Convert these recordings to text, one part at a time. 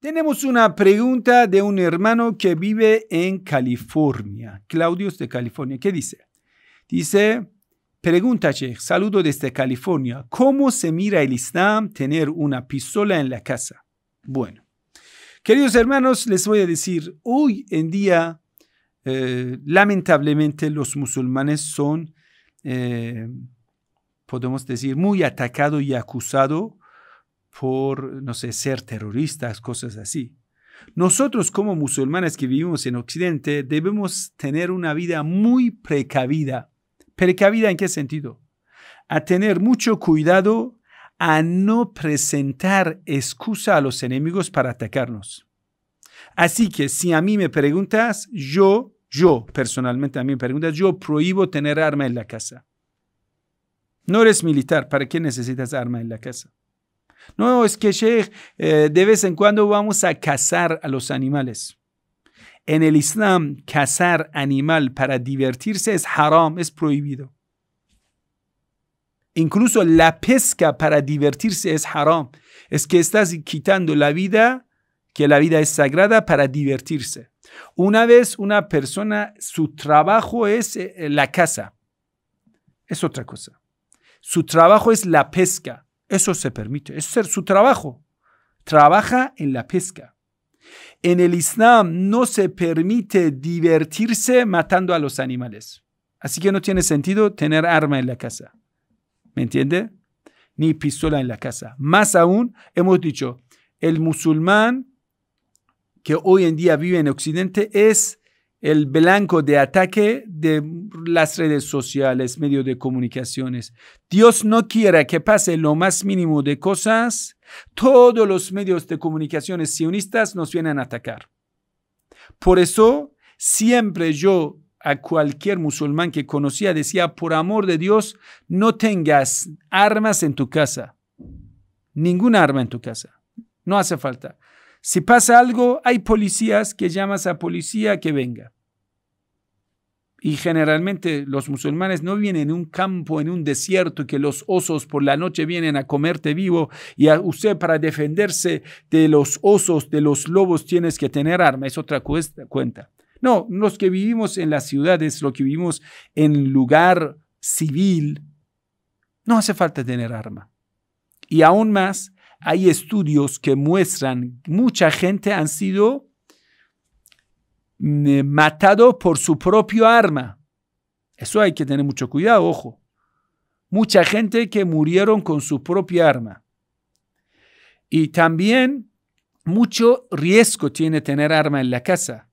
Tenemos una pregunta de un hermano que vive en California, Claudius de California, ¿Qué dice, dice, pregunta saludo desde California, ¿cómo se mira el Islam tener una pistola en la casa? Bueno, queridos hermanos, les voy a decir, hoy en día, eh, lamentablemente, los musulmanes son... Eh, podemos decir, muy atacados y acusados por, no sé, ser terroristas, cosas así. Nosotros como musulmanes que vivimos en Occidente debemos tener una vida muy precavida. ¿Precavida en qué sentido? A tener mucho cuidado a no presentar excusa a los enemigos para atacarnos. Así que si a mí me preguntas, yo, yo personalmente a mí me preguntas, yo prohíbo tener arma en la casa. No eres militar, ¿para qué necesitas arma en la casa? No, es que, Sheikh, eh, de vez en cuando vamos a cazar a los animales. En el Islam, cazar animal para divertirse es haram, es prohibido. Incluso la pesca para divertirse es haram. Es que estás quitando la vida, que la vida es sagrada para divertirse. Una vez una persona, su trabajo es eh, la caza. Es otra cosa. Su trabajo es la pesca. Eso se permite, es ser su trabajo. Trabaja en la pesca. En el Islam no se permite divertirse matando a los animales. Así que no tiene sentido tener arma en la casa. ¿Me entiende? Ni pistola en la casa. Más aún, hemos dicho, el musulmán que hoy en día vive en Occidente es el blanco de ataque de las redes sociales, medios de comunicaciones. Dios no quiera que pase lo más mínimo de cosas, todos los medios de comunicaciones sionistas nos vienen a atacar. Por eso, siempre yo a cualquier musulmán que conocía decía, por amor de Dios, no tengas armas en tu casa. Ninguna arma en tu casa. No hace falta. Si pasa algo, hay policías que llamas a policía que venga. Y generalmente los musulmanes no vienen en un campo, en un desierto, que los osos por la noche vienen a comerte vivo y a usted para defenderse de los osos, de los lobos, tienes que tener arma. Es otra cuenta. No, los que vivimos en las ciudades, los que vivimos en lugar civil, no hace falta tener arma. Y aún más, hay estudios que muestran mucha gente han sido mm, eh, matado por su propio arma. Eso hay que tener mucho cuidado, ojo. Mucha gente que murieron con su propia arma. Y también mucho riesgo tiene tener arma en la casa.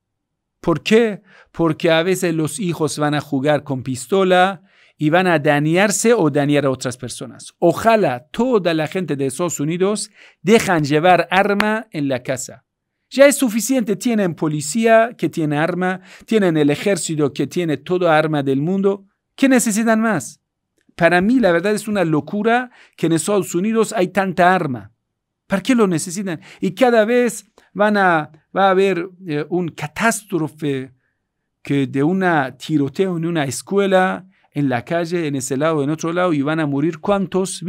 ¿Por qué? Porque a veces los hijos van a jugar con pistola, y van a dañarse o dañar a otras personas. Ojalá toda la gente de Estados Unidos dejan llevar arma en la casa. Ya es suficiente, tienen policía que tiene arma, tienen el ejército que tiene toda arma del mundo. ¿Qué necesitan más? Para mí la verdad es una locura que en Estados Unidos hay tanta arma. ¿Para qué lo necesitan? Y cada vez van a, va a haber una eh, un catástrofe que de una tiroteo en una escuela en la calle, en ese lado, en otro lado, y van a morir cuántos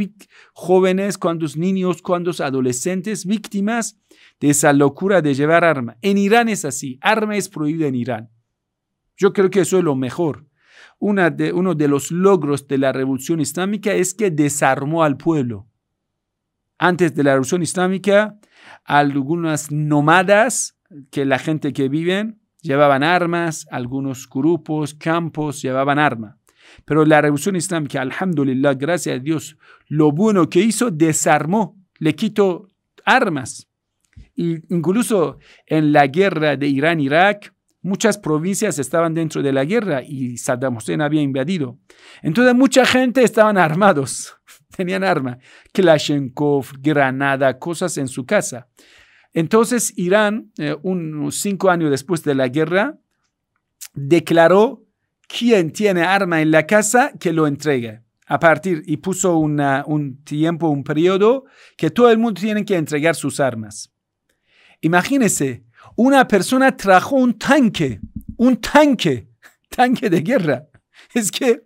jóvenes, cuántos niños, cuántos adolescentes víctimas de esa locura de llevar arma. En Irán es así, arma es prohibida en Irán. Yo creo que eso es lo mejor. uno de los logros de la revolución islámica es que desarmó al pueblo. Antes de la revolución islámica, algunas nómadas, que la gente que viven, llevaban armas, algunos grupos, campos llevaban arma. Pero la revolución islámica, alhamdulillah, gracias a Dios, lo bueno que hizo, desarmó, le quitó armas. incluso en la guerra de Irán-Irak, muchas provincias estaban dentro de la guerra y Saddam Hussein había invadido. Entonces mucha gente estaban armados, tenían armas, Kalashnikov, granada, cosas en su casa. Entonces Irán, eh, unos cinco años después de la guerra, declaró quien tiene arma en la casa, que lo entregue. A partir, y puso un tiempo, un periodo, que todo el mundo tiene que entregar sus armas. Imagínese, una persona trajo un tanque, un tanque, tanque de guerra. Es que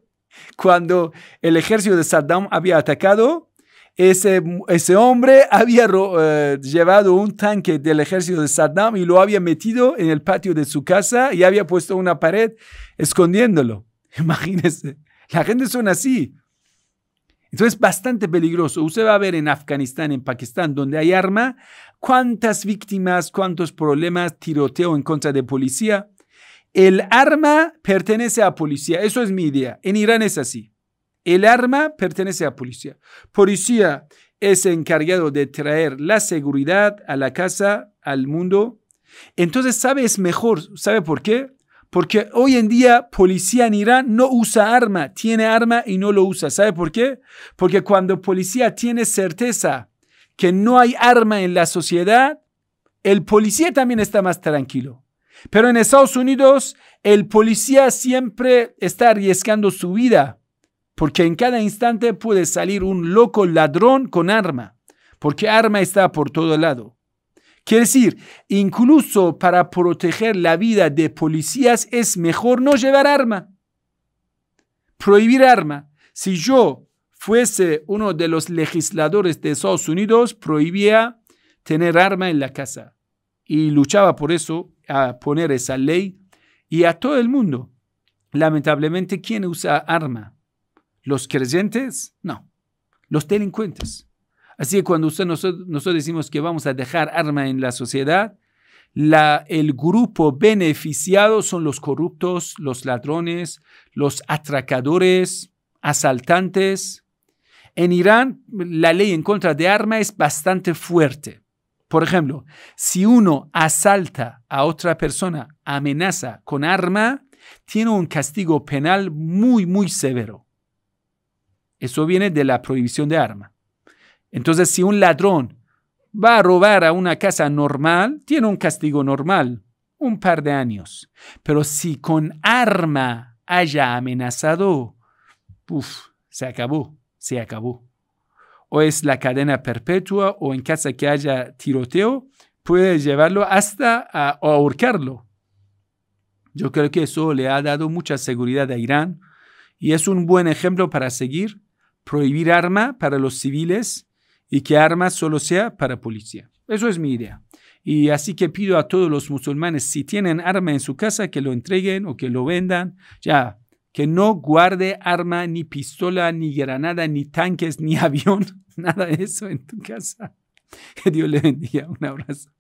cuando el ejército de Saddam había atacado, ese, ese hombre había eh, llevado un tanque del ejército de Saddam y lo había metido en el patio de su casa y había puesto una pared escondiéndolo. Imagínense, la gente son así. Entonces, bastante peligroso. Usted va a ver en Afganistán, en Pakistán, donde hay arma, cuántas víctimas, cuántos problemas, tiroteo en contra de policía. El arma pertenece a policía. Eso es mi idea. En Irán es así. El arma pertenece a policía. Policía es encargado de traer la seguridad a la casa, al mundo. Entonces, ¿sabe? Es mejor. ¿Sabe por qué? Porque hoy en día policía en Irán no usa arma, tiene arma y no lo usa. ¿Sabe por qué? Porque cuando policía tiene certeza que no hay arma en la sociedad, el policía también está más tranquilo. Pero en Estados Unidos, el policía siempre está arriesgando su vida porque en cada instante puede salir un loco ladrón con arma, porque arma está por todo lado. Quiere decir, incluso para proteger la vida de policías es mejor no llevar arma. Prohibir arma. Si yo fuese uno de los legisladores de Estados Unidos, prohibía tener arma en la casa. Y luchaba por eso, a poner esa ley. Y a todo el mundo. Lamentablemente, ¿quién usa arma? Los creyentes, no. Los delincuentes. Así que cuando usted, nosotros, decimos que vamos a dejar arma en la sociedad, el grupo beneficiado son los corruptos, los ladrones, los atracadores, asaltantes. En Irán, la ley en contra de arma es bastante fuerte. Por ejemplo, si uno asalta a otra persona, amenaza con arma, tiene un castigo penal muy, muy severo. Eso viene de la prohibición de arma. Entonces, si un ladrón va a robar a una casa normal, tiene un castigo normal, un par de años. Pero si con arma haya amenazado, se acabó, se acabó. O es la cadena perpetua o en casa que haya tiroteo, puede llevarlo hasta ahorcarlo. Yo creo que eso le ha dado mucha seguridad a Irán y es un buen ejemplo para seguir prohibir arma para los civiles y que arma solo sea para policía. Eso es mi idea. Y así que pido a todos los musulmanes, si tienen arma en su casa, que lo entreguen o que lo vendan. Ya, que no guarde arma, ni pistola, ni granada, ni tanques, ni avión, nada de eso en tu casa. Que Dios le bendiga. Un abrazo.